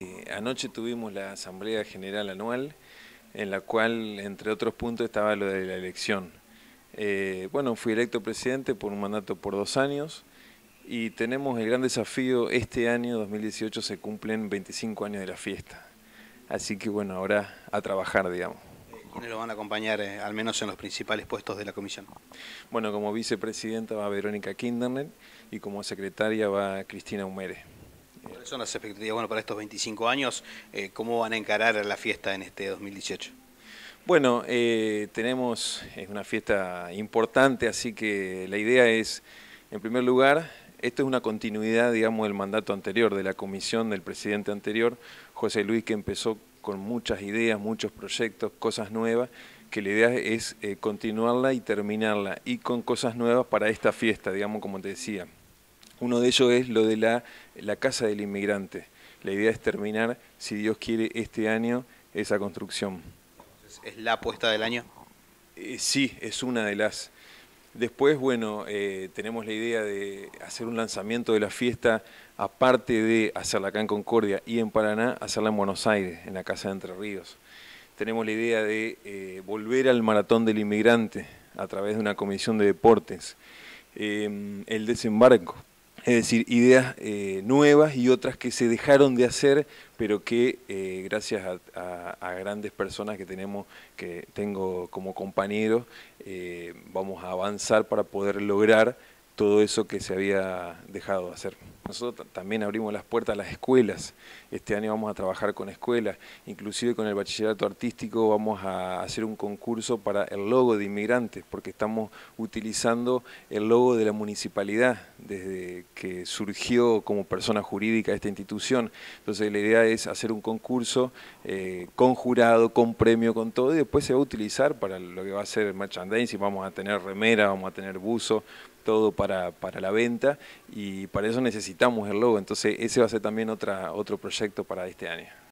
Eh, anoche tuvimos la Asamblea General Anual, en la cual, entre otros puntos, estaba lo de la elección. Eh, bueno, fui electo presidente por un mandato por dos años y tenemos el gran desafío, este año 2018 se cumplen 25 años de la fiesta. Así que bueno, ahora a trabajar, digamos. ¿Quiénes lo van a acompañar, eh, al menos en los principales puestos de la comisión? Bueno, como vicepresidenta va Verónica Kinderner y como secretaria va Cristina Humere. ¿Cuáles son las expectativas bueno, para estos 25 años? Eh, ¿Cómo van a encarar la fiesta en este 2018? Bueno, eh, tenemos es una fiesta importante, así que la idea es, en primer lugar, esto es una continuidad, digamos, del mandato anterior, de la comisión del presidente anterior, José Luis, que empezó con muchas ideas, muchos proyectos, cosas nuevas, que la idea es eh, continuarla y terminarla, y con cosas nuevas para esta fiesta, digamos, como te decía. Uno de ellos es lo de la, Casa del Inmigrante. La idea es terminar, si Dios quiere, este año esa construcción. ¿Es la apuesta del año? Eh, sí, es una de las. Después, bueno, eh, tenemos la idea de hacer un lanzamiento de la fiesta, aparte de hacerla acá en Concordia y en Paraná, hacerla en Buenos Aires, en la Casa de Entre Ríos. Tenemos la idea de eh, volver al Maratón del Inmigrante a través de una comisión de deportes. el desembarco es decir, ideas eh, nuevas y otras que se dejaron de hacer, pero que eh, gracias a, grandes personas que tenemos, que tengo como compañeros, eh, vamos a avanzar para poder lograr todo eso que se había dejado de hacer. Nosotros también abrimos las puertas a las escuelas. Este año vamos a trabajar con escuelas, inclusive con el bachillerato artístico vamos a hacer un concurso para el logo de inmigrantes, porque estamos utilizando el logo de la municipalidad desde que surgió como persona jurídica esta institución. Entonces la idea es hacer un concurso eh, con jurado, con premio, con todo, y después se va a utilizar para lo que va a ser el merchandising, vamos a tener remera, vamos a tener buzo, todo para, para, la venta y para eso necesitamos el logo. Entonces ese va a ser también otro proyecto para este año.